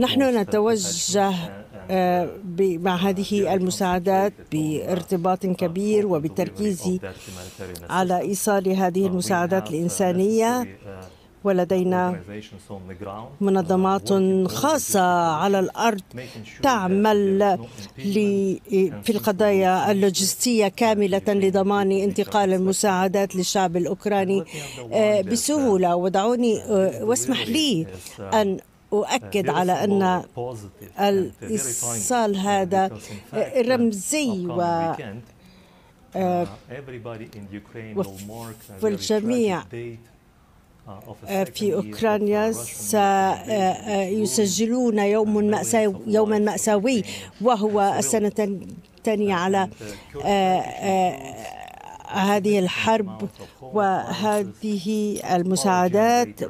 نحن نتوجه آه، مع هذه المساعدات بارتباط كبير وبالتركيز على ايصال هذه المساعدات الانسانيه ولدينا منظمات خاصة على الأرض تعمل في القضايا اللوجستية كاملة لضمان انتقال المساعدات للشعب الأوكراني آه، بسهولة ودعوني آه، واسمح لي أن أؤكد على أن الإيصال هذا رمزي uh, و آه، uh, والجميع uh, آه، في أوكرانيا سيسجلون آه، يوم مأساوي يوما مأساوي وهو السنة الثانية على هذه الحرب وهذه المساعدات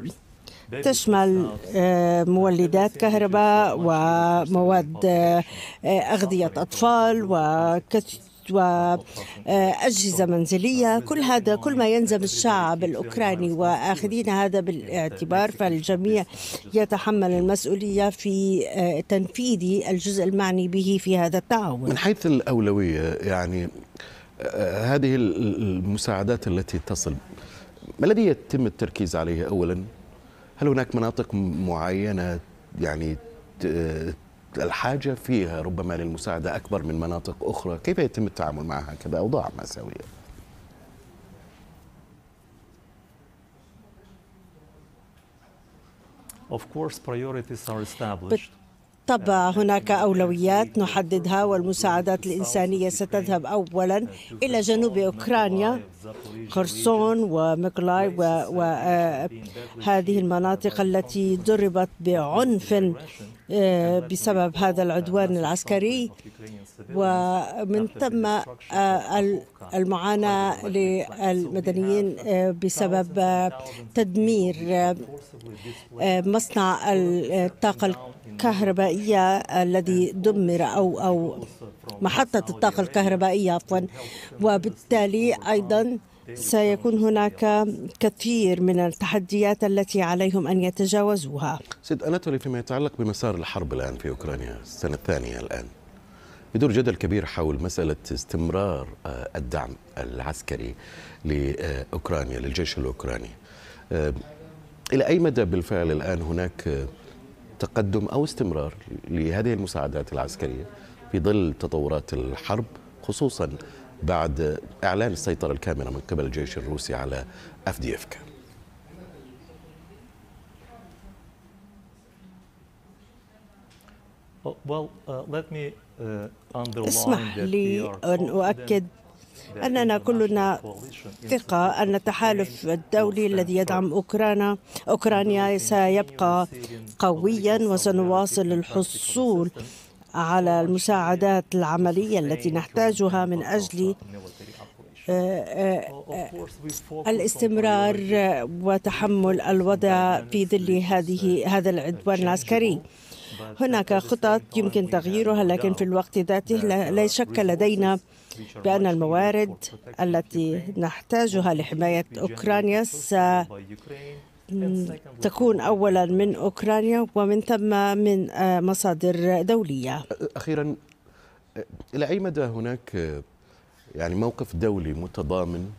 تشمل آه، مولدات كهرباء ومواد آه، أغذية أطفال وكثير وأجهزة آه، منزلية كل هذا كل ما ينزم الشعب الأوكراني وآخذين هذا بالاعتبار فالجميع يتحمل المسؤولية في تنفيذ الجزء المعني به في هذا التعاون من حيث الأولوية يعني هذه المساعدات التي تصل ما الذي يتم التركيز عليه أولا هل هناك مناطق معينه يعني الحاجه فيها ربما للمساعده اكبر من مناطق اخرى كيف يتم التعامل مع هكذا اوضاع ماساويه Of course, priorities are established. طبعا هناك أولويات نحددها والمساعدات الإنسانية ستذهب أولا إلى جنوب أوكرانيا خرسون وميكولاي وهذه آه، المناطق التي ضربت بعنف بسبب هذا العدوان العسكري ومن ثم آه، المعاناة للمدنيين آه، بسبب آه، تدمير مصنع الطاقة الكهربائية الذي دمر أو أو محطة الطاقة الكهربائية عفوا وبالتالي أيضا سيكون هناك كثير من التحديات التي عليهم أن يتجاوزوها سيد أناتولي فيما يتعلق بمسار الحرب الآن في أوكرانيا السنة الثانية الآن يدور جدل كبير حول مسألة استمرار آه، الدعم العسكري لأوكرانيا للجيش الأوكراني آه، إلى أي مدى بالفعل الآن هناك تقدم أو استمرار لهذه المساعدات العسكرية في ظل تطورات الحرب خصوصا بعد إعلان السيطرة الكاملة من قبل الجيش الروسي على أفديفكا oh, uh, uh, اسمح لي أن أؤكد أننا كلنا ثقة أن التحالف الدولي الذي يدعم أوكرانيا أوكرانيا سيبقى قويا وسنواصل الحصول على المساعدات العملية التي نحتاجها من أجل آه، آه، الاستمرار وتحمل الوضع في ظل هذه هذا العدوان العسكري هناك خطط يمكن تغييرها لكن في الوقت ذاته لا شك لدينا بأن الموارد التي نحتاجها لحماية أوكرانيا تكون اولا من اوكرانيا ومن ثم من آه، مصادر دوليه. اخيرا الى اي مدى هناك آه، يعني موقف دولي متضامن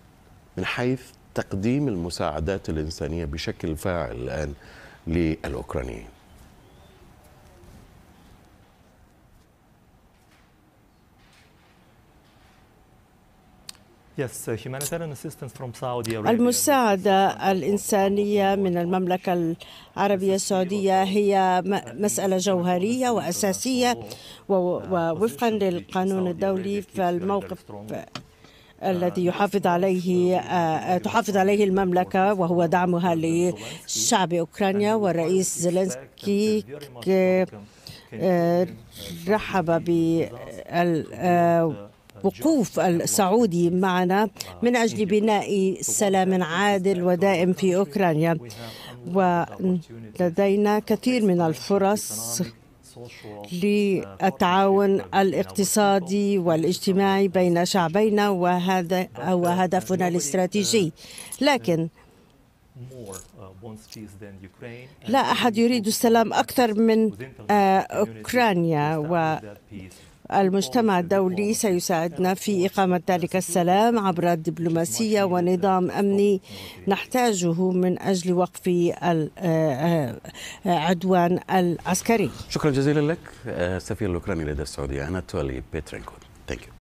من حيث تقديم المساعدات الانسانيه بشكل فاعل الان للاوكرانيين؟ Uh, المساعدة الإنسانية من المملكة العربية السعودية هي مسألة جوهرية وأساسية ووفقا للقانون الدولي فالموقف الذي يحافظ عليه آه، تحافظ عليه المملكة وهو دعمها لشعب أوكرانيا والرئيس زيلينسكي آه، رحب بال آه، وقوف السعودي معنا من أجل بناء سلام عادل ودائم في أوكرانيا ولدينا كثير من الفرص للتعاون الاقتصادي والاجتماعي بين شعبينا وهذا هو هدفنا الاستراتيجي لكن لا أحد يريد السلام أكثر من آه، أوكرانيا المجتمع الدولي سيساعدنا في إقامة ذلك السلام عبر الدبلوماسية ونظام أمني نحتاجه من أجل وقف العدوان آه، آه، العسكري شكرا جزيلا لك السفير آه، الأوكراني لدى السعودية أناتولي بيترينكو Thank you.